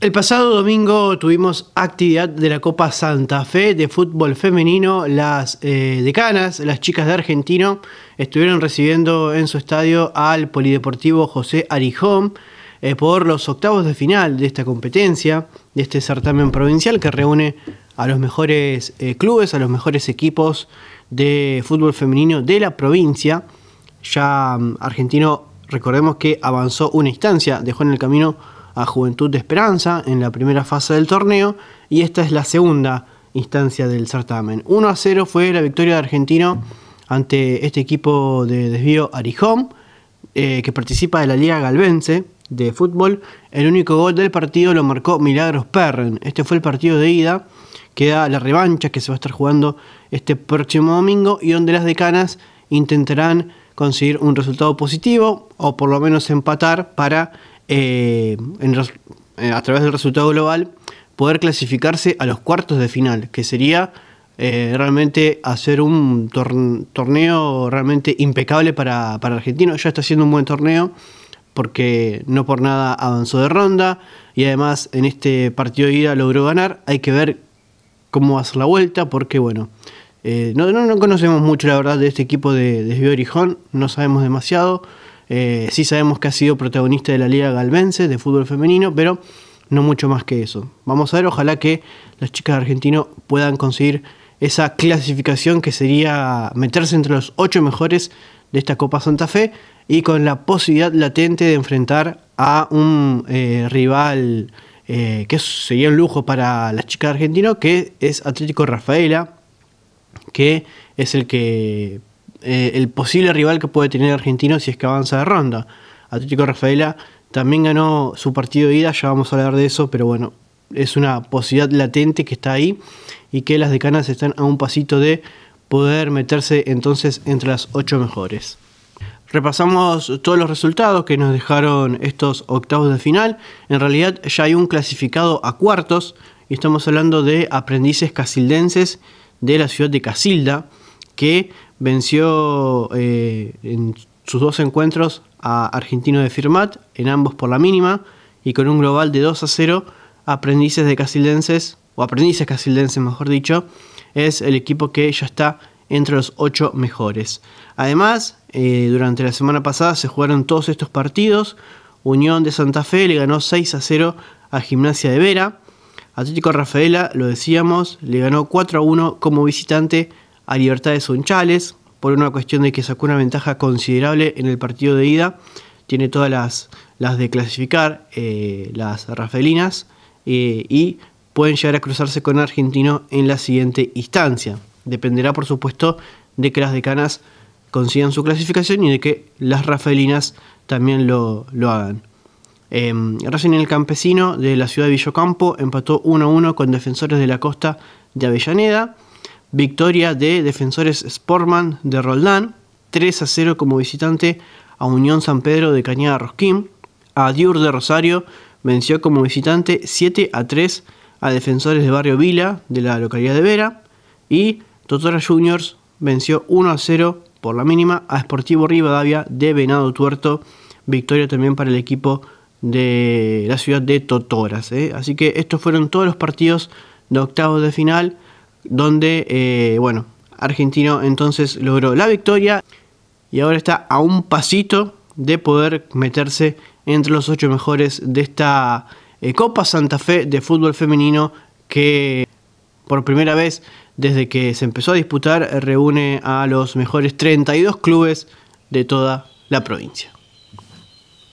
El pasado domingo tuvimos actividad de la Copa Santa Fe de fútbol femenino. Las eh, decanas, las chicas de Argentino, estuvieron recibiendo en su estadio al Polideportivo José Arijón eh, por los octavos de final de esta competencia, de este certamen provincial que reúne a los mejores eh, clubes, a los mejores equipos de fútbol femenino de la provincia. Ya mm, Argentino, recordemos que avanzó una instancia, dejó en el camino a Juventud de Esperanza en la primera fase del torneo y esta es la segunda instancia del certamen. 1 a 0 fue la victoria de Argentino ante este equipo de desvío Arijón, eh, que participa de la Liga Galvense de fútbol. El único gol del partido lo marcó Milagros Perren. Este fue el partido de ida, que da la revancha que se va a estar jugando este próximo domingo y donde las decanas intentarán conseguir un resultado positivo o por lo menos empatar para eh, eh, a través del resultado global, poder clasificarse a los cuartos de final, que sería eh, realmente hacer un torneo realmente impecable para, para Argentino. Ya está haciendo un buen torneo porque no por nada avanzó de ronda y además en este partido de ida logró ganar. Hay que ver cómo va a ser la vuelta porque, bueno, no, no, conocemos mucho la verdad de este equipo de, de Orijón. no sabemos demasiado. Eh, sí sabemos que ha sido protagonista de la Liga Galvense de fútbol femenino, pero no mucho más que eso. Vamos a ver, ojalá que las chicas de Argentino puedan conseguir esa clasificación que sería meterse entre los ocho mejores de esta Copa Santa Fe y con la posibilidad latente de enfrentar a un eh, rival eh, que sería un lujo para las chicas de Argentino, que es Atlético Rafaela, que es el que eh, el posible rival que puede tener el argentino si es que avanza de ronda. Atlético Rafaela también ganó su partido de ida, ya vamos a hablar de eso, pero bueno, es una posibilidad latente que está ahí y que las decanas están a un pasito de poder meterse entonces entre las ocho mejores. Repasamos todos los resultados que nos dejaron estos octavos de final. En realidad ya hay un clasificado a cuartos y estamos hablando de aprendices casildenses de la ciudad de Casilda que venció eh, en sus dos encuentros a Argentino de Firmat, en ambos por la mínima, y con un global de 2 a 0, Aprendices de Casildenses, o Aprendices Casildenses mejor dicho, es el equipo que ya está entre los ocho mejores. Además, eh, durante la semana pasada se jugaron todos estos partidos. Unión de Santa Fe le ganó 6 a 0 a Gimnasia de Vera. Atlético Rafaela, lo decíamos, le ganó 4 a 1 como visitante a Libertad de Sunchales por una cuestión de que sacó una ventaja considerable en el partido de ida. Tiene todas las, de clasificar, eh, las Rafaelinas eh, y pueden llegar a cruzarse con Argentino en la siguiente instancia. Dependerá, por supuesto, de que las decanas consigan su clasificación y de que las Rafaelinas también lo, hagan. Eh, em, Racing el Campesino de la ciudad de Villocampo empató 1-1 con Defensores de la Costa de Avellaneda victoria de Defensores Sportman de Roldán, 3 a 0 como visitante a Unión San Pedro de Cañada Rosquín, a Diur de Rosario venció como visitante 7 a 3 a Defensores de Barrio Vila de la localidad de Vera y Totora Juniors venció 1 a 0 por la mínima a Sportivo Rivadavia de Venado Tuerto, victoria también para el equipo de la ciudad de Totoras. ¿eh? Así que estos fueron todos los partidos de octavos de final donde, eh, bueno, Argentino entonces logró la victoria y ahora está a un pasito de poder meterse entre los ocho mejores de esta eh, Copa Santa Fe de fútbol femenino que por primera vez desde que se empezó a disputar reúne a los mejores 32 clubes de toda la provincia.